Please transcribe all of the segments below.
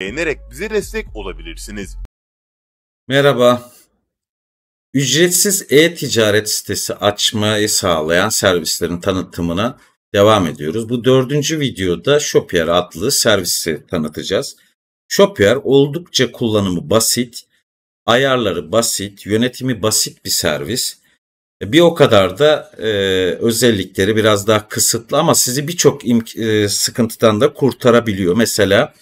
beğenerek bize destek olabilirsiniz. Merhaba. Ücretsiz e-ticaret sitesi açmayı sağlayan servislerin tanıtımına devam ediyoruz. Bu dördüncü videoda Shopier adlı servisi tanıtacağız. Shopier oldukça kullanımı basit, ayarları basit, yönetimi basit bir servis. Bir o kadar da e, özellikleri biraz daha kısıtlı ama sizi birçok e, sıkıntıdan da kurtarabiliyor. Mesela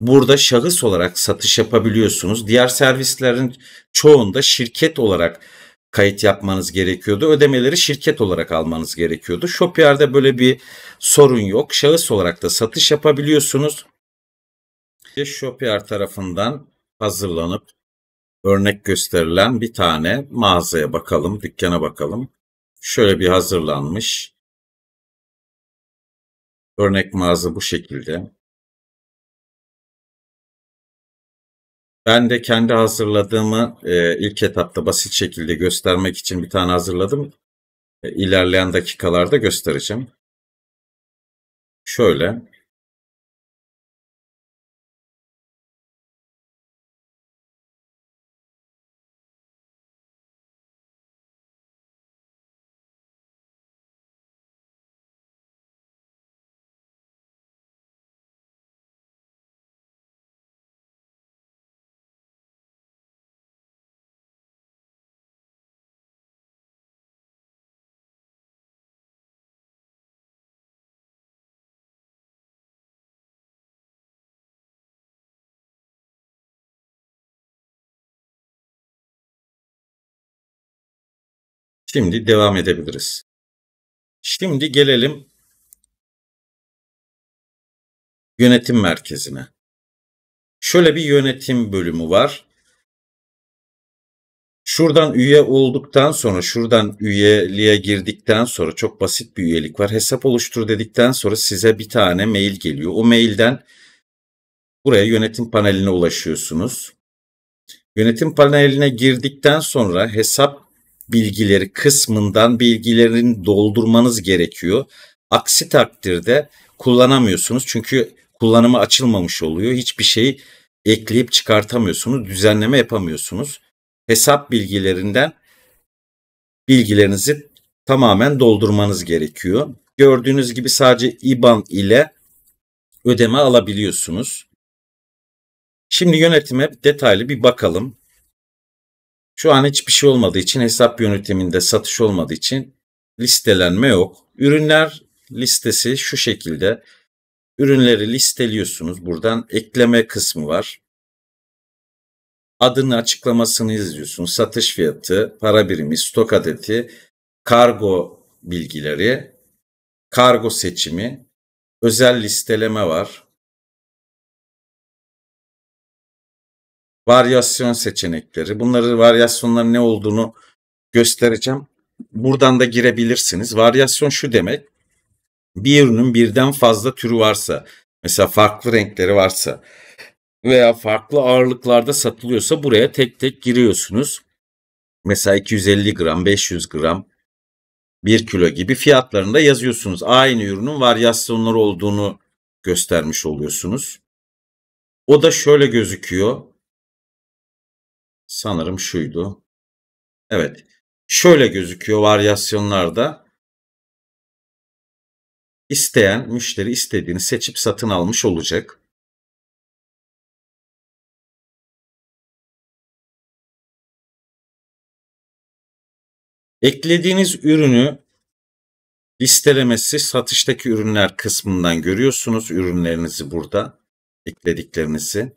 Burada şahıs olarak satış yapabiliyorsunuz. Diğer servislerin çoğunda şirket olarak kayıt yapmanız gerekiyordu. Ödemeleri şirket olarak almanız gerekiyordu. Shopier'de böyle bir sorun yok. Şahıs olarak da satış yapabiliyorsunuz. Shopier tarafından hazırlanıp örnek gösterilen bir tane mağazaya bakalım, dükkana bakalım. Şöyle bir hazırlanmış. Örnek mağaza bu şekilde. Ben de kendi hazırladığımı e, ilk etapta basit şekilde göstermek için bir tane hazırladım. E, ilerleyen dakikalarda göstereceğim. Şöyle. Şimdi devam edebiliriz. Şimdi gelelim yönetim merkezine. Şöyle bir yönetim bölümü var. Şuradan üye olduktan sonra, şuradan üyeliğe girdikten sonra çok basit bir üyelik var. Hesap oluştur dedikten sonra size bir tane mail geliyor. O mailden buraya yönetim paneline ulaşıyorsunuz. Yönetim paneline girdikten sonra hesap bilgileri kısmından bilgilerini doldurmanız gerekiyor. Aksi takdirde kullanamıyorsunuz çünkü kullanıma açılmamış oluyor. Hiçbir şeyi ekleyip çıkartamıyorsunuz, düzenleme yapamıyorsunuz. Hesap bilgilerinden bilgilerinizi tamamen doldurmanız gerekiyor. Gördüğünüz gibi sadece IBAN ile ödeme alabiliyorsunuz. Şimdi yönetime detaylı bir bakalım. Şu an hiçbir şey olmadığı için hesap yönetiminde satış olmadığı için listelenme yok. Ürünler listesi şu şekilde. Ürünleri listeliyorsunuz. Buradan ekleme kısmı var. Adını açıklamasını yazıyorsunuz. Satış fiyatı, para birimi, stok adeti, kargo bilgileri, kargo seçimi, özel listeleme var. varyasyon seçenekleri. Bunları varyasyonların ne olduğunu göstereceğim. Buradan da girebilirsiniz. Varyasyon şu demek. Bir ürünün birden fazla türü varsa, mesela farklı renkleri varsa veya farklı ağırlıklarda satılıyorsa buraya tek tek giriyorsunuz. Mesela 250 gram, 500 gram, 1 kilo gibi fiyatlarında yazıyorsunuz. Aynı ürünün varyasyonları olduğunu göstermiş oluyorsunuz. O da şöyle gözüküyor sanırım şuydu. Evet. Şöyle gözüküyor varyasyonlarda. İsteyen müşteri istediğini seçip satın almış olacak. Eklediğiniz ürünü listelemesi satıştaki ürünler kısmından görüyorsunuz ürünlerinizi burada eklediklerinizi.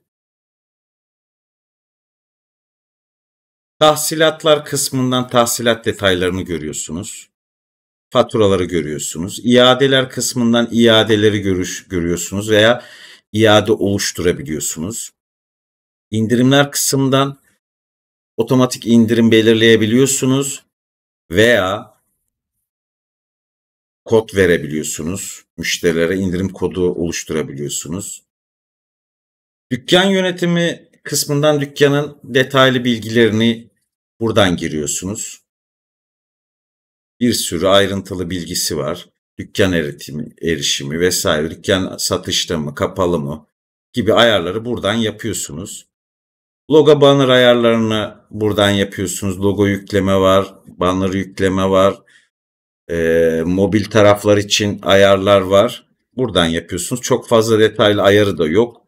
Tahsilatlar kısmından tahsilat detaylarını görüyorsunuz. Faturaları görüyorsunuz. İadeler kısmından iadeleri görüş, görüyorsunuz veya iade oluşturabiliyorsunuz. İndirimler kısmından otomatik indirim belirleyebiliyorsunuz veya kod verebiliyorsunuz. Müşterilere indirim kodu oluşturabiliyorsunuz. Dükkan yönetimi kısmından dükkanın detaylı bilgilerini Buradan giriyorsunuz. Bir sürü ayrıntılı bilgisi var. Dükkan eritimi, erişimi vesaire, dükkan satışta mı, kapalı mı gibi ayarları buradan yapıyorsunuz. Logo banner ayarlarını buradan yapıyorsunuz. Logo yükleme var, banner yükleme var. E, mobil taraflar için ayarlar var. Buradan yapıyorsunuz. Çok fazla detaylı ayarı da yok.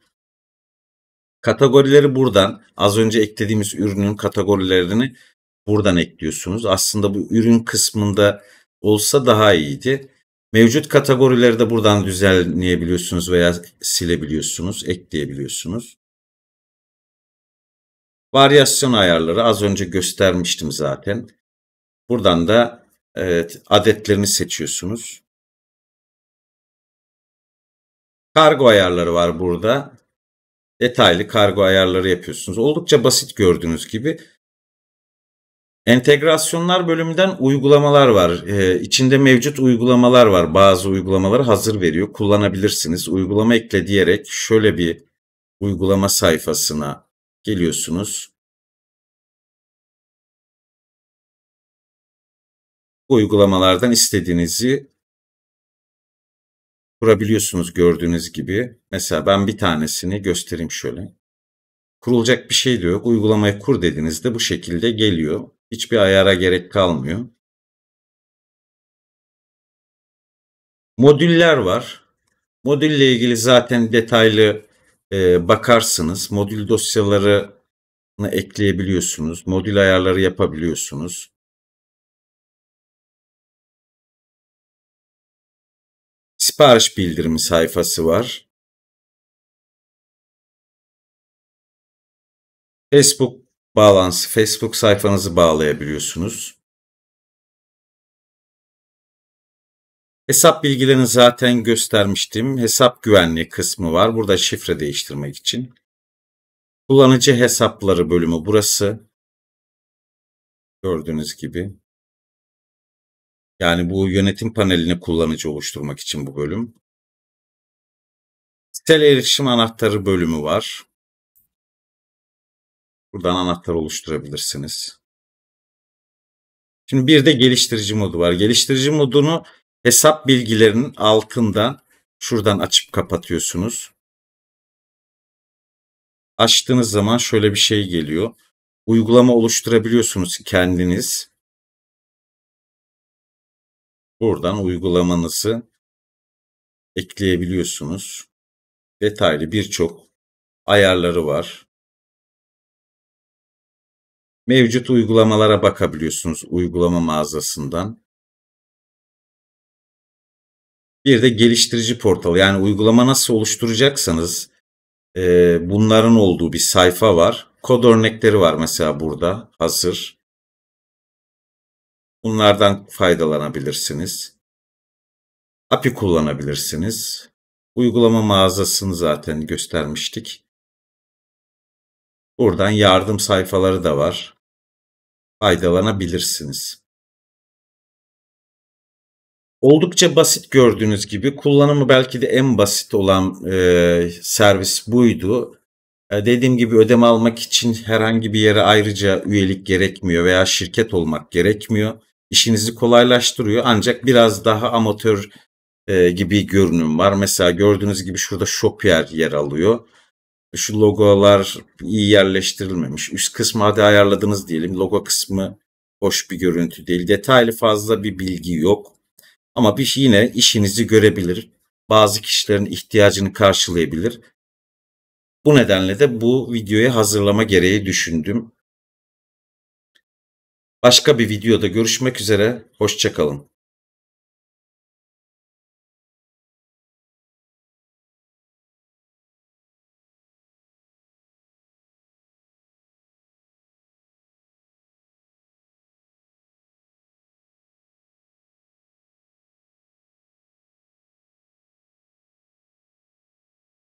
Kategorileri buradan az önce eklediğimiz ürünün kategorilerini buradan ekliyorsunuz. Aslında bu ürün kısmında olsa daha iyiydi. Mevcut kategorileri de buradan düzenleyebiliyorsunuz veya silebiliyorsunuz, ekleyebiliyorsunuz. Varyasyon ayarları az önce göstermiştim zaten. Buradan da evet, adetlerini seçiyorsunuz. Kargo ayarları var burada detaylı kargo ayarları yapıyorsunuz. Oldukça basit gördüğünüz gibi. Entegrasyonlar bölümünden uygulamalar var. Ee, içinde mevcut uygulamalar var. Bazı uygulamaları hazır veriyor. Kullanabilirsiniz. Uygulama ekle diyerek şöyle bir uygulama sayfasına geliyorsunuz. uygulamalardan istediğinizi kurabiliyorsunuz gördüğünüz gibi. Mesela ben bir tanesini göstereyim şöyle. Kurulacak bir şey diyor uygulamayı kur dediğinizde bu şekilde geliyor. Hiçbir ayara gerek kalmıyor. Modüller var. Modülle ilgili zaten detaylı e, bakarsınız. Modül dosyaları ekleyebiliyorsunuz. Modül ayarları yapabiliyorsunuz. sipariş bildirimi sayfası var. Facebook bağlantısı, Facebook sayfanızı bağlayabiliyorsunuz. Hesap bilgilerini zaten göstermiştim. Hesap güvenliği kısmı var. Burada şifre değiştirmek için. Kullanıcı hesapları bölümü burası. Gördüğünüz gibi. Yani bu yönetim panelini kullanıcı oluşturmak için bu bölüm. Sitele erişim anahtarı bölümü var. Buradan anahtar oluşturabilirsiniz. Şimdi bir de geliştirici modu var. Geliştirici modunu hesap bilgilerinin altından şuradan açıp kapatıyorsunuz. Açtığınız zaman şöyle bir şey geliyor. Uygulama oluşturabiliyorsunuz kendiniz. Buradan uygulamanızı ekleyebiliyorsunuz. Detaylı birçok ayarları var. Mevcut uygulamalara bakabiliyorsunuz uygulama mağazasından. Bir de geliştirici portalı yani uygulama nasıl oluşturacaksanız e, bunların olduğu bir sayfa var. Kod örnekleri var mesela burada hazır. Bunlardan faydalanabilirsiniz. API kullanabilirsiniz. Uygulama mağazasını zaten göstermiştik. Buradan yardım sayfaları da var. Faydalanabilirsiniz. Oldukça basit gördüğünüz gibi kullanımı belki de en basit olan e, servis buydu. E, dediğim gibi ödeme almak için herhangi bir yere ayrıca üyelik gerekmiyor veya şirket olmak gerekmiyor işinizi kolaylaştırıyor. Ancak biraz daha amatör e, gibi görünüm var. Mesela gördüğünüz gibi şurada shop yer yer alıyor. Şu logolar iyi yerleştirilmemiş. Üst kısmı hadi ayarladınız diyelim. Logo kısmı hoş bir görüntü değil. Detaylı fazla bir bilgi yok. Ama bir şey yine işinizi görebilir. Bazı kişilerin ihtiyacını karşılayabilir. Bu nedenle de bu videoyu hazırlama gereği düşündüm. Başka bir videoda görüşmek üzere. Hoşçakalın.